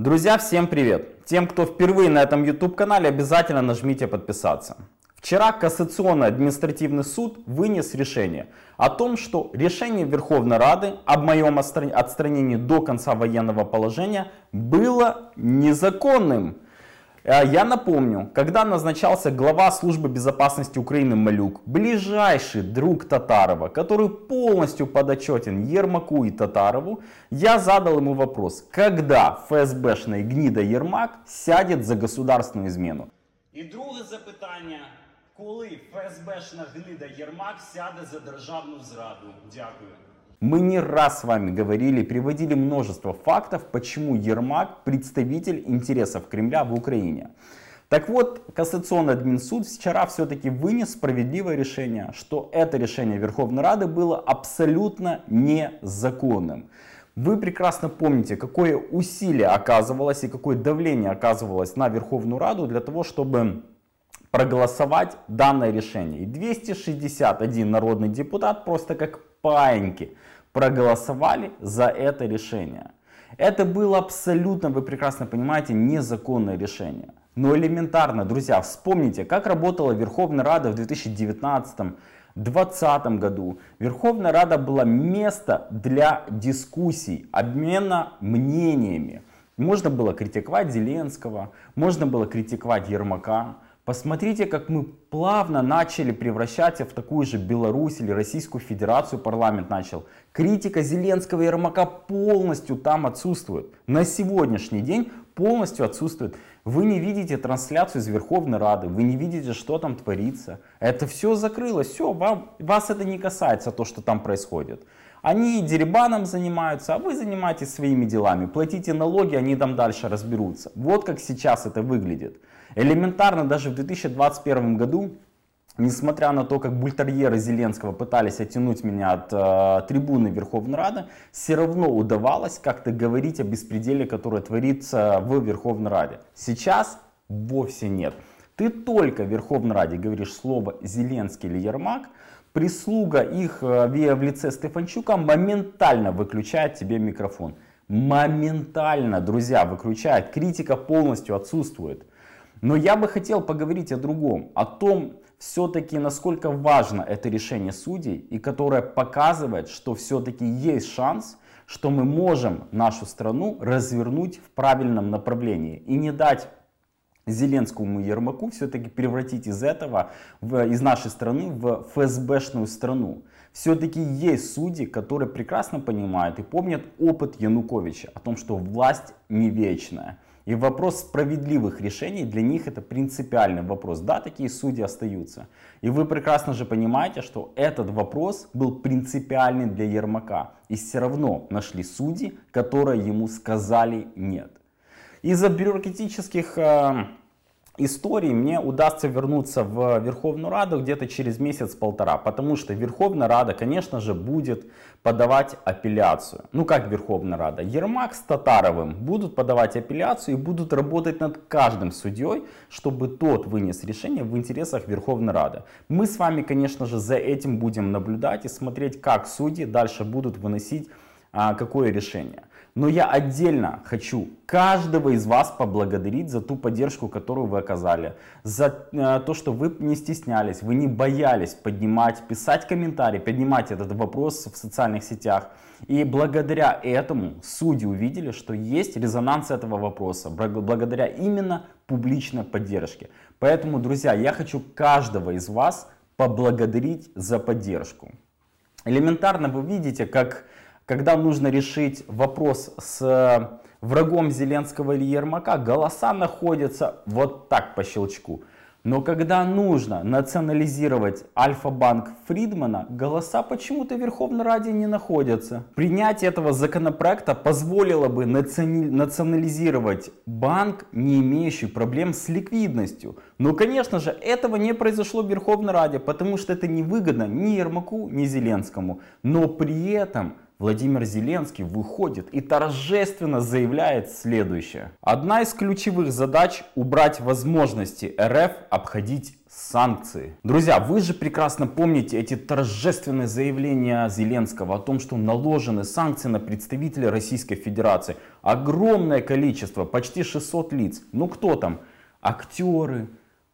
Друзья, всем привет! Тем, кто впервые на этом YouTube-канале, обязательно нажмите подписаться. Вчера Кассационный административный суд вынес решение о том, что решение Верховной Рады об моем отстранении до конца военного положения было незаконным. А, я напомню, когда назначался глава службы безопасности Украины Малюк, ближайший друг Татарова, который полностью подотчетен Ермаку и Татарову, я задал ему вопрос, когда ФСБшная гнида Ермак сядет за государственную измену. И друге запитание, коли ФСБшна гнида Ермак сядет за державную зраду? Дякую. Мы не раз с вами говорили, приводили множество фактов, почему Ермак представитель интересов Кремля в Украине. Так вот, Кассационный админсуд вчера все-таки вынес справедливое решение, что это решение Верховной Рады было абсолютно незаконным. Вы прекрасно помните, какое усилие оказывалось и какое давление оказывалось на Верховную Раду для того, чтобы проголосовать данное решение. И 261 народный депутат просто как паиньки проголосовали за это решение. Это было абсолютно, вы прекрасно понимаете, незаконное решение. Но элементарно, друзья, вспомните, как работала Верховная Рада в 2019 2020 году Верховная Рада была место для дискуссий, обмена мнениями. Можно было критиковать Зеленского, можно было критиковать Ермака, Посмотрите, как мы плавно начали превращаться в такую же Беларусь или Российскую Федерацию парламент начал. Критика Зеленского и Ермака полностью там отсутствует. На сегодняшний день полностью отсутствует. Вы не видите трансляцию из Верховной Рады, вы не видите, что там творится. Это все закрылось, все, вам, вас это не касается, то, что там происходит. Они деребаном занимаются, а вы занимаетесь своими делами. Платите налоги, они там дальше разберутся. Вот как сейчас это выглядит. Элементарно даже в 2021 году Несмотря на то, как бультерьеры Зеленского пытались оттянуть меня от э, трибуны Верховной Рады, все равно удавалось как-то говорить о беспределе, который творится э, в Верховной Раде. Сейчас вовсе нет. Ты только в Верховной Раде говоришь слово «Зеленский» или «Ермак», прислуга их э, в лице Стефанчука моментально выключает тебе микрофон. Моментально, друзья, выключает. Критика полностью отсутствует. Но я бы хотел поговорить о другом, о том, все-таки насколько важно это решение судей, и которое показывает, что все-таки есть шанс, что мы можем нашу страну развернуть в правильном направлении и не дать Зеленскому и Ермаку все-таки превратить из этого, в, из нашей страны в ФСБшную страну. Все-таки есть судьи, которые прекрасно понимают и помнят опыт Януковича о том, что власть не вечная. И вопрос справедливых решений для них это принципиальный вопрос. Да, такие судьи остаются. И вы прекрасно же понимаете, что этот вопрос был принципиальный для Ермака. И все равно нашли судьи, которые ему сказали нет. Из-за бюрократических э, истории мне удастся вернуться в Верховную Раду где-то через месяц-полтора, потому что Верховная Рада, конечно же, будет подавать апелляцию. Ну как Верховная Рада? Ермак с Татаровым будут подавать апелляцию и будут работать над каждым судьей, чтобы тот вынес решение в интересах Верховной Рады. Мы с вами, конечно же, за этим будем наблюдать и смотреть, как судьи дальше будут выносить а, какое решение. Но я отдельно хочу каждого из вас поблагодарить за ту поддержку, которую вы оказали, за э, то, что вы не стеснялись, вы не боялись поднимать, писать комментарии, поднимать этот вопрос в социальных сетях. И благодаря этому судьи увидели, что есть резонанс этого вопроса, благодаря именно публичной поддержке. Поэтому, друзья, я хочу каждого из вас поблагодарить за поддержку. Элементарно вы видите, как когда нужно решить вопрос с э, врагом Зеленского или Ермака, голоса находятся вот так по щелчку. Но когда нужно национализировать Альфа-банк Фридмана, голоса почему-то в Верховной Раде не находятся. Принятие этого законопроекта позволило бы национализировать банк, не имеющий проблем с ликвидностью. Но, конечно же, этого не произошло в Верховной Раде, потому что это невыгодно ни Ермаку, ни Зеленскому. Но при этом Владимир Зеленский выходит и торжественно заявляет следующее. Одна из ключевых задач – убрать возможности РФ обходить санкции. Друзья, вы же прекрасно помните эти торжественные заявления Зеленского о том, что наложены санкции на представителей Российской Федерации. Огромное количество, почти 600 лиц. Ну кто там? Актеры,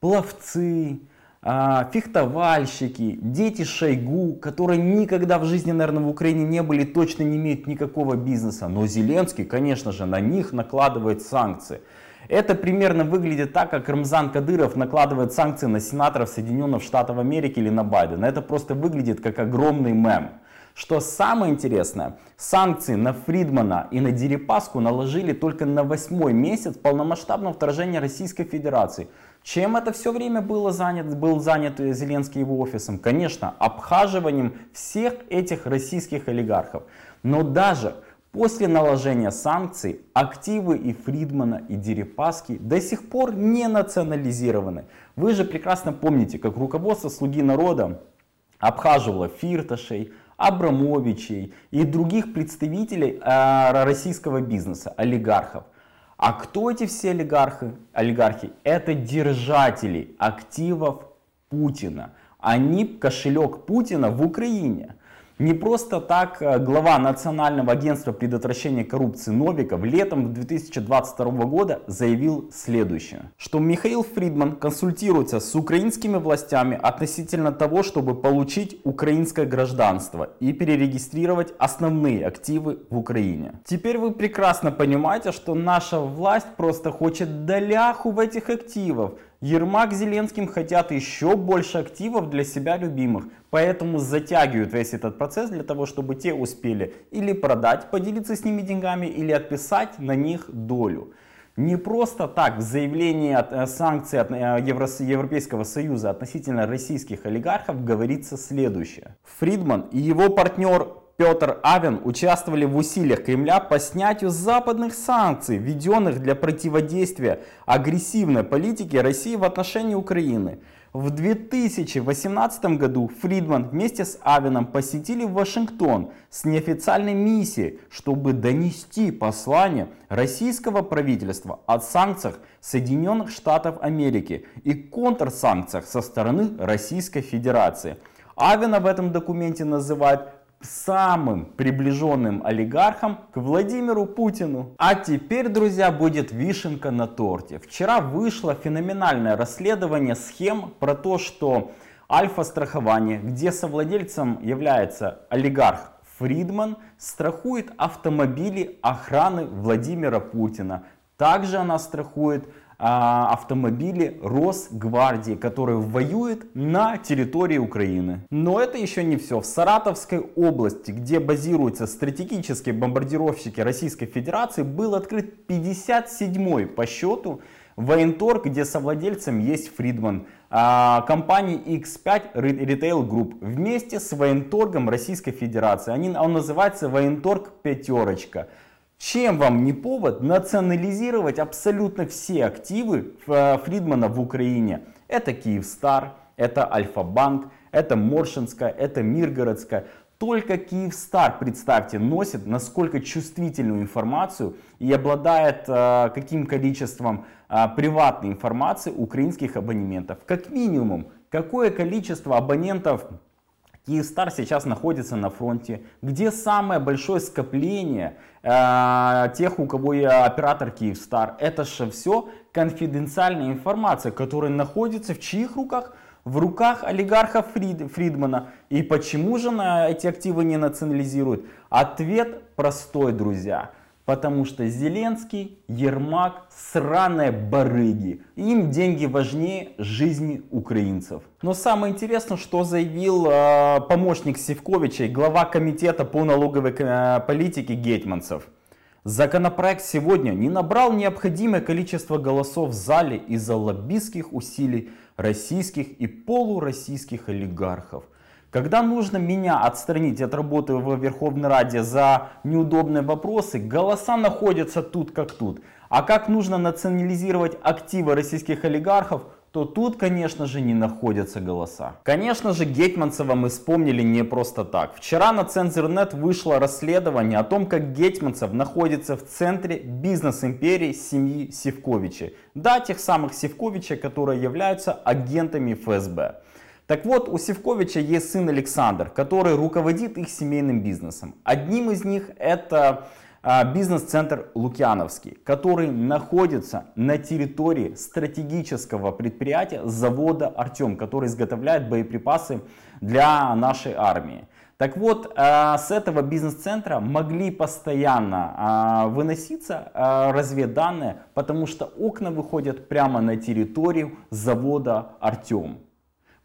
пловцы, а, фехтовальщики, дети Шойгу, которые никогда в жизни, наверное, в Украине не были, точно не имеют никакого бизнеса. Но Зеленский, конечно же, на них накладывает санкции. Это примерно выглядит так, как Рамзан Кадыров накладывает санкции на сенаторов Соединенных Штатов Америки или на Байдена. Это просто выглядит как огромный мем. Что самое интересное, санкции на Фридмана и на Дерипаску наложили только на восьмой месяц полномасштабного вторжения Российской Федерации. Чем это все время было занят, был занят Зеленский его офисом? Конечно, обхаживанием всех этих российских олигархов. Но даже После наложения санкций активы и Фридмана, и Дерипаски до сих пор не национализированы. Вы же прекрасно помните, как руководство «Слуги народа» обхаживало Фирташей, Абрамовичей и других представителей а, российского бизнеса, олигархов. А кто эти все олигархи? олигархи? Это держатели активов Путина. Они кошелек Путина в Украине. Не просто так э, глава Национального агентства предотвращения коррупции Новиков летом 2022 года заявил следующее, что Михаил Фридман консультируется с украинскими властями относительно того, чтобы получить украинское гражданство и перерегистрировать основные активы в Украине. Теперь вы прекрасно понимаете, что наша власть просто хочет доляху в этих активов, Ермак Зеленским хотят еще больше активов для себя любимых, поэтому затягивают весь этот процесс для того, чтобы те успели или продать, поделиться с ними деньгами, или отписать на них долю. Не просто так в заявлении от э, санкций от э, Евро, Европейского Союза относительно российских олигархов говорится следующее. Фридман и его партнер Петр Авен участвовали в усилиях Кремля по снятию западных санкций, введенных для противодействия агрессивной политике России в отношении Украины. В 2018 году Фридман вместе с Авином посетили Вашингтон с неофициальной миссией, чтобы донести послание российского правительства о санкциях Соединенных Штатов Америки и контрсанкциях со стороны Российской Федерации. Авин в этом документе называет самым приближенным олигархом к Владимиру Путину. А теперь, друзья, будет вишенка на торте. Вчера вышло феноменальное расследование схем про то, что Альфа-страхование, где совладельцем является олигарх Фридман, страхует автомобили охраны Владимира Путина. Также она страхует а, автомобили Росгвардии, которые воюют на территории Украины. Но это еще не все. В Саратовской области, где базируются стратегические бомбардировщики Российской Федерации, был открыт 57-й по счету военторг, где совладельцем есть Фридман, а, компании X5 Retail Group вместе с военторгом Российской Федерации. Они, он называется военторг «Пятерочка». Чем вам не повод национализировать абсолютно все активы э, Фридмана в Украине? Это Киевстар, это Альфа-банк, это Моршинская, это Миргородская. Только Киевстар, представьте, носит насколько чувствительную информацию и обладает э, каким количеством э, приватной информации украинских абонементов. Как минимум, какое количество абонентов Киевстар сейчас находится на фронте, где самое большое скопление э, тех, у кого я оператор Киевстар. Это же все конфиденциальная информация, которая находится в чьих руках? В руках олигарха Фрид, Фридмана. И почему же на эти активы не национализируют? Ответ простой, друзья. Потому что Зеленский, Ермак, сраные барыги. Им деньги важнее жизни украинцев. Но самое интересное, что заявил э, помощник Севковича глава комитета по налоговой э, политике Гетманцев. Законопроект сегодня не набрал необходимое количество голосов в зале из-за лоббистских усилий российских и полуроссийских олигархов – когда нужно меня отстранить от работы в Верховной Раде за неудобные вопросы, голоса находятся тут как тут. А как нужно национализировать активы российских олигархов, то тут, конечно же, не находятся голоса. Конечно же, Гетманцева мы вспомнили не просто так. Вчера на Цензорнет вышло расследование о том, как Гетманцев находится в центре бизнес-империи семьи Севковичи. Да, тех самых Севковичей, которые являются агентами ФСБ. Так вот, у Севковича есть сын Александр, который руководит их семейным бизнесом. Одним из них это а, бизнес-центр Лукьяновский, который находится на территории стратегического предприятия завода Артем, который изготовляет боеприпасы для нашей армии. Так вот, а, с этого бизнес-центра могли постоянно а, выноситься разведданные, потому что окна выходят прямо на территорию завода Артем.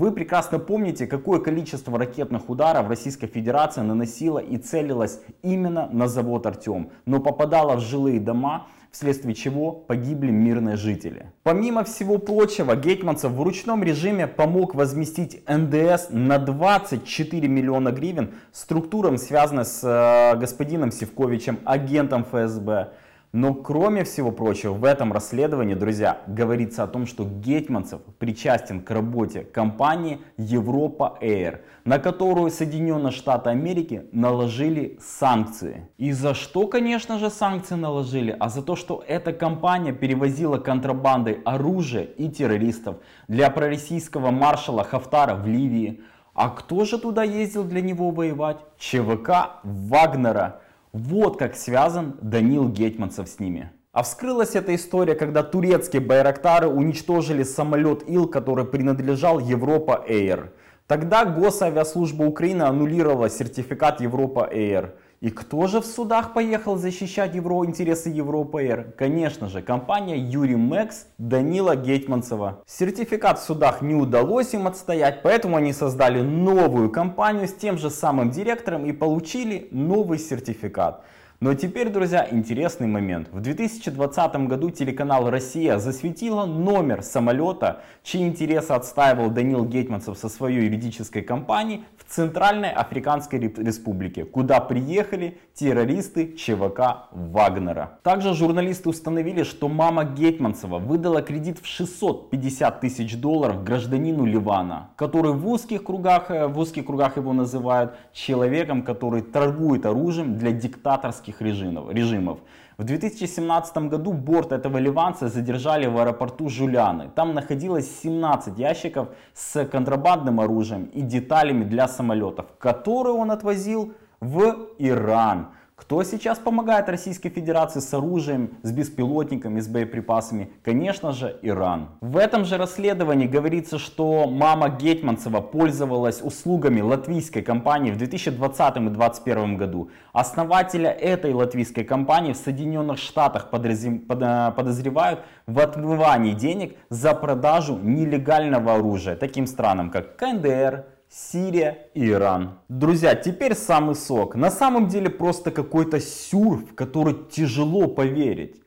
Вы прекрасно помните, какое количество ракетных ударов Российская Федерация наносила и целилась именно на завод «Артем», но попадала в жилые дома, вследствие чего погибли мирные жители. Помимо всего прочего, Гетманцев в ручном режиме помог возместить НДС на 24 миллиона гривен структурам, связанным с э, господином Севковичем, агентом ФСБ. Но кроме всего прочего, в этом расследовании, друзья, говорится о том, что Гетманцев причастен к работе компании Европа Air, на которую Соединенные Штаты Америки наложили санкции. И за что, конечно же, санкции наложили? А за то, что эта компания перевозила контрабандой оружие и террористов для пророссийского маршала Хафтара в Ливии. А кто же туда ездил для него воевать? ЧВК Вагнера. Вот как связан Данил Гетманцев с ними. А вскрылась эта история, когда турецкие байрактары уничтожили самолет Ил, который принадлежал Европа Эйр. Тогда Госавиаслужба Украины аннулировала сертификат Европа Эйр. И кто же в судах поехал защищать евро, интересы Европейр? Конечно же, компания Юрий Мэкс Данила Гетманцева. Сертификат в судах не удалось им отстоять, поэтому они создали новую компанию с тем же самым директором и получили новый сертификат. Но теперь, друзья, интересный момент. В 2020 году телеканал «Россия» засветила номер самолета, чьи интересы отстаивал Данил Гетманцев со своей юридической компанией в Центральной Африканской Республике, куда приехали террористы ЧВК Вагнера. Также журналисты установили, что мама Гетманцева выдала кредит в 650 тысяч долларов гражданину Ливана, который в узких кругах, э, в узких кругах его называют человеком, который торгует оружием для диктаторских ливанских режимов. режимов. В 2017 году борт этого ливанца задержали в аэропорту Жуляны. Там находилось 17 ящиков с контрабандным оружием и деталями для самолетов, которые он отвозил в Иран. Кто сейчас помогает Российской Федерации с оружием, с беспилотниками, с боеприпасами? Конечно же, Иран. В этом же расследовании говорится, что мама Гетманцева пользовалась услугами латвийской компании в 2020 и 2021 году. Основателя этой латвийской компании в Соединенных Штатах подозревают в отмывании денег за продажу нелегального оружия таким странам, как КНДР, Сирия и Иран. Друзья, теперь самый сок. На самом деле просто какой-то сюр, в который тяжело поверить.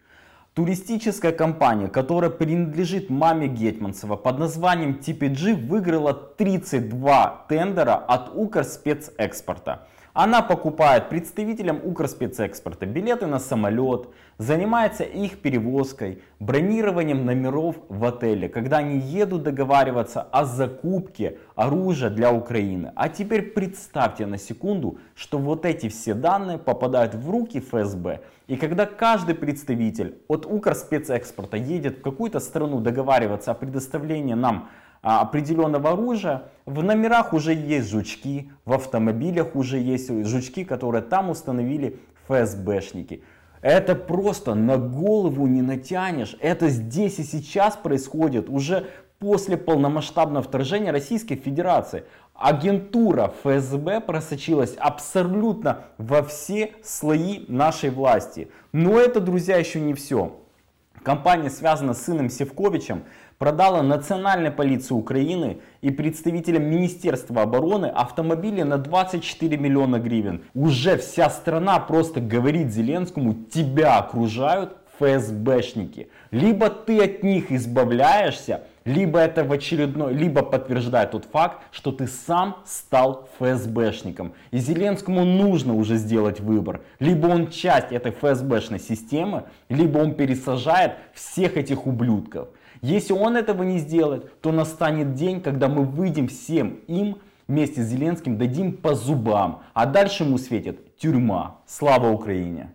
Туристическая компания, которая принадлежит маме Гетманцева под названием TPG, выиграла 32 тендера от Укрспецэкспорта. Она покупает представителям Укрспецэкспорта билеты на самолет, занимается их перевозкой, бронированием номеров в отеле, когда они едут договариваться о закупке оружия для Украины. А теперь представьте на секунду, что вот эти все данные попадают в руки ФСБ. И когда каждый представитель от Укрспецэкспорта едет в какую-то страну договариваться о предоставлении нам а, определенного оружия. В номерах уже есть жучки, в автомобилях уже есть жучки, которые там установили ФСБшники. Это просто на голову не натянешь. Это здесь и сейчас происходит уже после полномасштабного вторжения Российской Федерации. Агентура ФСБ просочилась абсолютно во все слои нашей власти. Но это, друзья, еще не все. Компания связана с сыном Севковичем продала Национальной полиции Украины и представителям Министерства обороны автомобили на 24 миллиона гривен. Уже вся страна просто говорит Зеленскому, тебя окружают ФСБшники. Либо ты от них избавляешься, либо это в очередной, либо подтверждает тот факт, что ты сам стал ФСБшником. И Зеленскому нужно уже сделать выбор. Либо он часть этой ФСБшной системы, либо он пересажает всех этих ублюдков. Если он этого не сделает, то настанет день, когда мы выйдем всем им вместе с Зеленским, дадим по зубам, а дальше ему светит тюрьма. Слава Украине!